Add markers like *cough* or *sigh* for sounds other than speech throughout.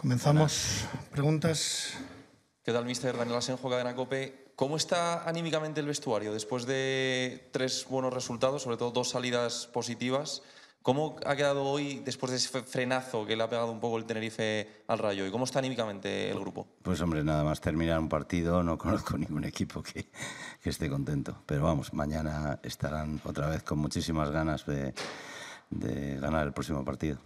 Comenzamos. Preguntas. ¿Qué tal, mister? Daniel Asenjo, Cadena Cope. ¿Cómo está anímicamente el vestuario después de tres buenos resultados, sobre todo dos salidas positivas? ¿Cómo ha quedado hoy después de ese frenazo que le ha pegado un poco el Tenerife al Rayo? ¿Y cómo está anímicamente el pues, grupo? Pues hombre, nada más terminar un partido, no conozco *laughs* ningún equipo que, que esté contento. Pero vamos, mañana estarán otra vez con muchísimas ganas de ganar el próximo partido.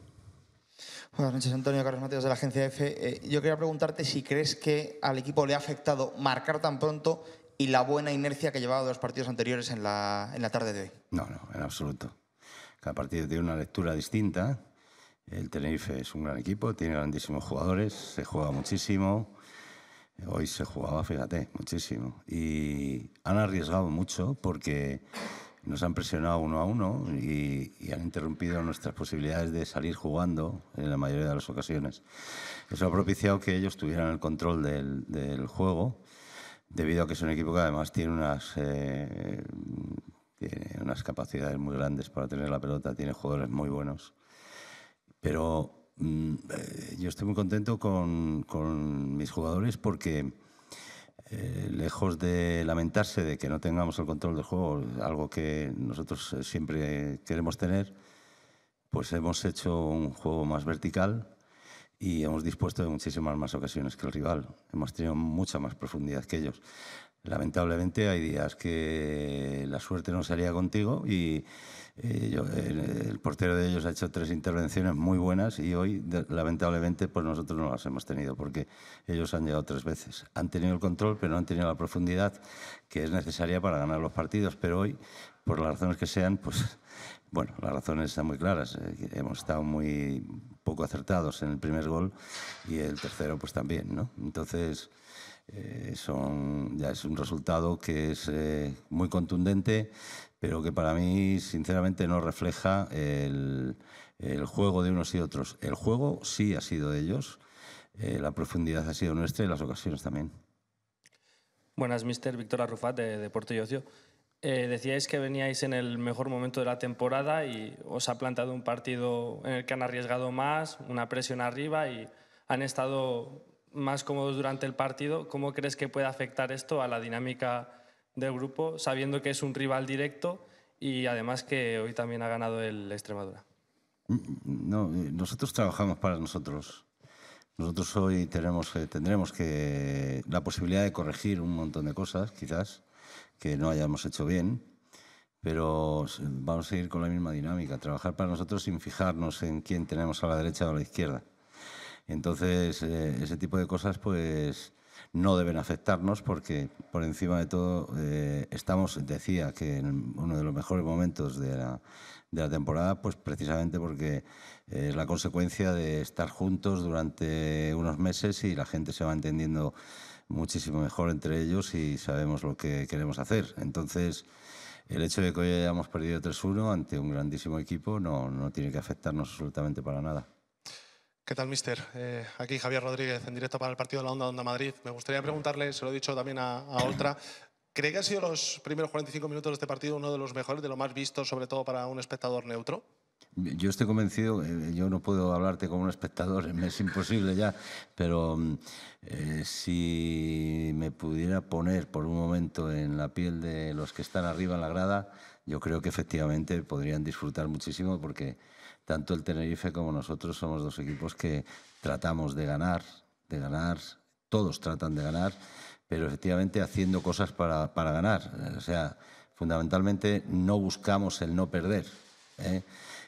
Buenas noches, Antonio Carlos Mateos de la agencia EFE. Eh, yo quería preguntarte si crees que al equipo le ha afectado marcar tan pronto y la buena inercia que llevaba de los partidos anteriores en la, en la tarde de hoy. No, no, en absoluto. Cada partido tiene una lectura distinta. El Tenerife es un gran equipo, tiene grandísimos jugadores, se juega muchísimo. Hoy se jugaba, fíjate, muchísimo. Y han arriesgado mucho porque nos han presionado uno a uno y, han interrumpido nuestras posibilidades de salir jugando en la mayoría de las ocasiones. Eso ha propiciado que ellos tuvieran el control del, juego, debido a que es un equipo que además tiene unas, eh, unas capacidades muy grandes para tener la pelota, tiene jugadores muy buenos. Pero mm, eh, yo estoy muy contento con, con mis jugadores porque eh, lejos de lamentarse de que no tengamos el control del juego, algo que nosotros eh, siempre queremos tener, pues hemos hecho un juego más vertical y hemos dispuesto de muchísimas más ocasiones que el rival. Hemos tenido mucha más profundidad que ellos. Lamentablemente hay días que la suerte no salía contigo y eh, el, portero de ellos ha hecho tres intervenciones muy buenas y hoy, lamentablemente, pues nosotros no las hemos tenido porque ellos han llegado tres veces. Han tenido el control, pero no han tenido la profundidad que es necesaria para ganar los partidos. Pero hoy, por las razones que sean, pues *laughs* bueno, las razones están muy claras. Eh, hemos estado muy poco acertados en el primer gol y el tercero, pues también, ¿no? Entonces. Eh, son, ya es un resultado que es muy contundente, pero que para mí, sinceramente, no refleja el, juego de unos y otros. El juego sí ha sido de ellos, eh, la profundidad ha sido nuestra y las ocasiones también. Buenas, mister Víctor Arrufat, de Deporte y Ocio. Eh, decíais que veníais en el mejor momento de la temporada y os ha plantado un partido en el que han arriesgado más, una presión arriba y han estado más cómodos durante el partido. ¿Cómo crees que puede afectar esto a la dinámica del grupo, sabiendo que es un rival directo y además que hoy también ha ganado el Extremadura. Mm, mm, no, eh, nosotros trabajamos para nosotros. Nosotros hoy tenemos, tendremos que la posibilidad de corregir un montón de cosas, quizás, que no hayamos hecho bien, pero vamos a seguir con la misma dinámica, trabajar para nosotros sin fijarnos en quién tenemos a la derecha o a la izquierda. Entonces, eh, ese tipo de cosas pues no deben afectarnos porque, por encima de todo, eh, estamos, decía que en uno de los mejores momentos de la, temporada, pues precisamente porque eh, es la consecuencia de estar juntos durante unos meses y la gente se va entendiendo muchísimo mejor entre ellos y sabemos lo que queremos hacer. Entonces, el hecho de que hoy hayamos perdido 3-1 ante un grandísimo equipo no tiene que afectarnos absolutamente para nada. ¿Qué tal, mister? Eh, aquí Javier Rodríguez, en directo para el partido de la Onda Onda Madrid. Me gustaría preguntarle, se lo he dicho también a, a otra, ¿cree que han sido los primeros 45 minutos de este partido uno de los mejores, de lo más visto, sobre todo para un espectador neutro? Yo estoy convencido, eh, yo no puedo hablarte como un espectador, *laughs* es imposible ya, pero eh, si me pudiera poner por un momento en la piel de los que están arriba en la grada, yo creo que efectivamente podrían disfrutar muchísimo porque tanto el Tenerife como nosotros somos dos equipos que tratamos de ganar, de ganar, todos tratan de ganar, pero efectivamente haciendo cosas para, ganar. O sea, fundamentalmente no buscamos el no perder. ¿eh?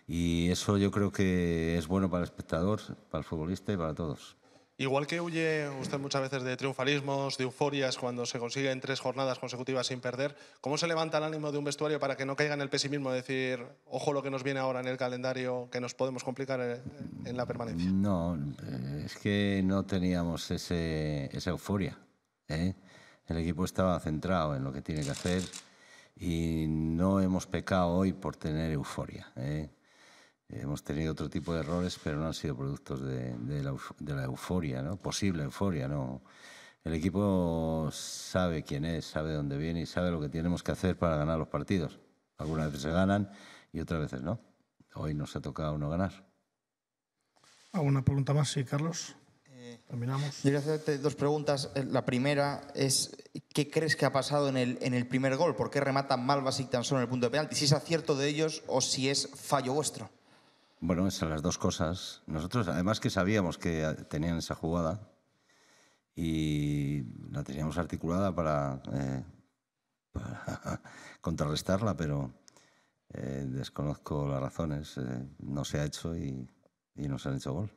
Y eso yo creo que es bueno para el espectador, para el futbolista y para todos. Igual que huye usted muchas veces de triunfalismos, de euforias, cuando se consiguen tres jornadas consecutivas sin perder, ¿cómo se levanta el ánimo de un vestuario para que no caiga en el pesimismo de decir, ojo lo que nos viene ahora en el calendario, que nos podemos complicar en la permanencia? No, es que no teníamos ese, esa euforia. ¿eh? El equipo estaba centrado en lo que tiene que hacer y no hemos pecado hoy por tener euforia. ¿eh? Hemos tenido otro tipo de errores, pero no han sido productos de, la, euforia, ¿no? Posible euforia, ¿no? El equipo sabe quién es, sabe dónde viene y sabe lo que tenemos que hacer para ganar los partidos. Algunas veces se ganan y otras veces no. Hoy nos ha tocado no ganar. ¿Alguna pregunta más? Sí, Carlos. Eh, Terminamos. Yo hacerte dos preguntas. Eh, la primera es, ¿qué crees que ha pasado en el, primer gol? ¿Por qué rematan Malvas y solo en el punto de penalti? ¿Si es acierto de ellos o si es fallo vuestro? Bueno, esas las dos cosas. Nosotros, además que sabíamos que tenían esa jugada y la teníamos articulada para, eh, *laughs* contrarrestarla, pero eh, desconozco las razones. Eh, no se ha hecho y, no se han hecho gol.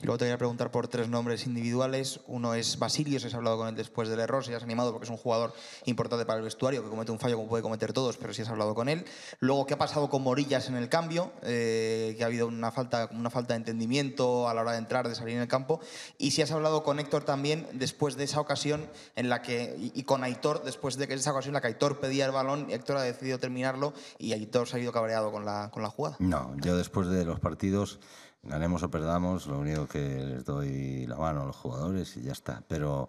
Y luego te voy a preguntar por tres nombres individuales. Uno es Basilio, si has hablado con él después del error, si has animado, porque es un jugador importante para el vestuario, que comete un fallo como puede cometer todos, pero si has hablado con él. Luego, ¿qué ha pasado con Morillas en el cambio? Eh, que ha habido una falta, una falta de entendimiento a la hora de entrar, de salir en el campo. Y si has hablado con Héctor también después de esa ocasión en la que, y, con Aitor, después de que esa ocasión en la que Aitor pedía el balón, y Héctor ha decidido terminarlo y Aitor se ha ido cabreado con la, con la jugada. No, yo después de los partidos ganemos o perdamos, lo único que les doy la mano a los jugadores y ya está. Pero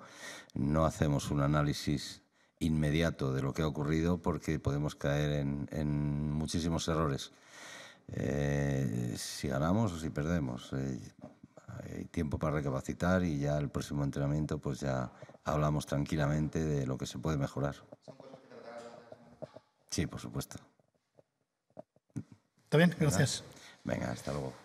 no hacemos un análisis inmediato de lo que ha ocurrido porque podemos caer en, muchísimos errores. Eh, si ganamos o si perdemos. Eh, hay tiempo para recapacitar y ya el próximo entrenamiento pues ya hablamos tranquilamente de lo que se puede mejorar. Sí, por supuesto. ¿Está bien? Gracias. Venga, hasta luego.